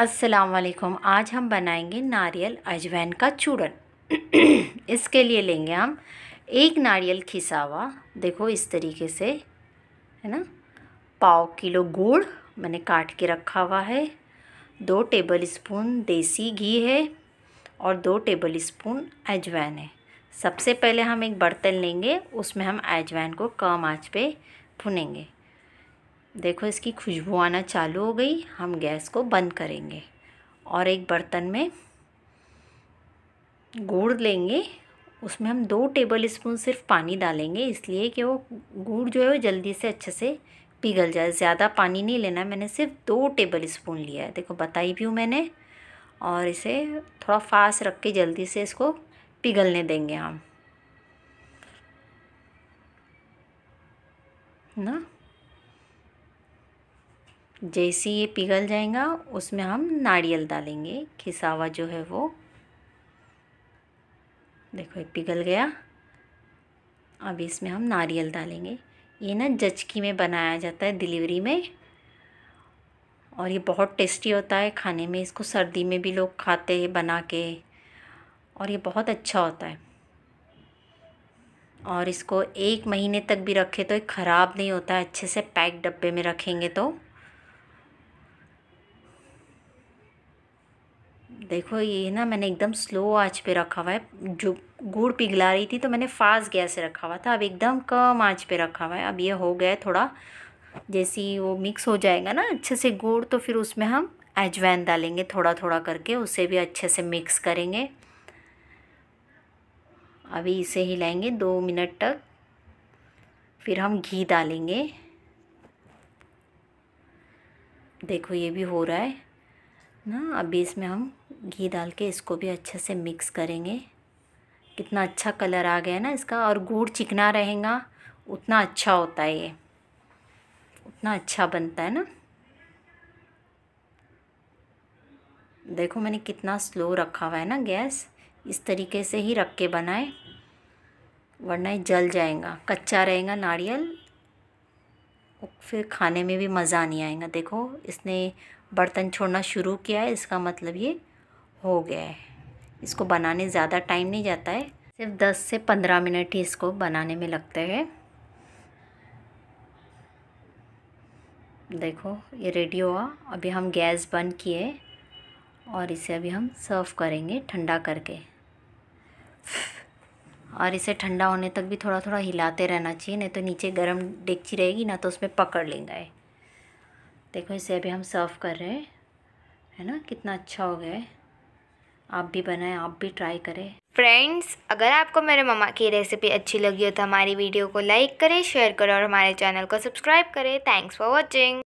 अस्सलाम वालेकुम आज हम बनाएंगे नारियल अजवैन का चूड़न इसके लिए लेंगे हम एक नारियल खिसावा देखो इस तरीके से है ना पाव किलो गुड़ मैंने काट के रखा हुआ है दो टेबल स्पून देसी घी है और दो टेबल स्पून अजवैन है सबसे पहले हम एक बर्तन लेंगे उसमें हम अजवैन को कम आँच पे भुनेंगे देखो इसकी खुशबू आना चालू हो गई हम गैस को बंद करेंगे और एक बर्तन में गुड़ लेंगे उसमें हम दो टेबल स्पून सिर्फ पानी डालेंगे इसलिए कि वो गुड़ जो है वो जल्दी से अच्छे से पिघल जाए ज़्यादा पानी नहीं लेना मैंने सिर्फ दो टेबल स्पून लिया है देखो बताई भी हूँ मैंने और इसे थोड़ा फास्ट रख के जल्दी से इसको पिघलने देंगे हम ना जैसे ये पिघल जाएगा उसमें हम नारियल डालेंगे खिसावा जो है वो देखो ये पिघल गया अब इसमें हम नारियल डालेंगे ये ना जचकी में बनाया जाता है डिलीवरी में और ये बहुत टेस्टी होता है खाने में इसको सर्दी में भी लोग खाते हैं बना के और ये बहुत अच्छा होता है और इसको एक महीने तक भी रखे तो ये ख़राब नहीं होता है अच्छे से पैक डब्बे में रखेंगे तो देखो ये ना मैंने एकदम स्लो आंच पे रखा हुआ है जो गुड़ पिघला रही थी तो मैंने फास्ट गैस से रखा हुआ था अब एकदम कम आंच पे रखा हुआ है अब ये हो गया थोड़ा ही वो मिक्स हो जाएगा ना अच्छे से गुड़ तो फिर उसमें हम एजवैन डालेंगे थोड़ा थोड़ा करके उसे भी अच्छे से मिक्स करेंगे अभी इसे हिलाएंगे दो मिनट तक फिर हम घी डालेंगे देखो ये भी हो रहा है ना अभी इसमें हम घी डाल के इसको भी अच्छे से मिक्स करेंगे कितना अच्छा कलर आ गया ना इसका और गुड़ चिकना रहेगा उतना अच्छा होता है ये उतना अच्छा बनता है ना देखो मैंने कितना स्लो रखा हुआ है ना गैस इस तरीके से ही रख के बनाए वरना ये जल जाएगा कच्चा रहेगा नारियल फिर खाने में भी मज़ा नहीं आएगा देखो इसने बर्तन छोड़ना शुरू किया है इसका मतलब ये हो गया है इसको बनाने ज़्यादा टाइम नहीं जाता है सिर्फ दस से पंद्रह मिनट ही इसको बनाने में लगते हैं देखो ये रेडी हुआ अभी हम गैस बंद किए और इसे अभी हम सर्व करेंगे ठंडा करके और इसे ठंडा होने तक भी थोड़ा थोड़ा हिलाते रहना चाहिए नहीं तो नीचे गर्म डेगची रहेगी ना तो उसमें पकड़ लेंगे देखो इसे अभी हम सर्व कर रहे हैं है ना कितना अच्छा हो गया है आप भी बनाएं आप भी ट्राई करें फ्रेंड्स अगर आपको मेरे ममा की रेसिपी अच्छी लगी हो तो हमारी वीडियो को लाइक करें शेयर करें और हमारे चैनल को सब्सक्राइब करें थैंक्स फॉर वॉचिंग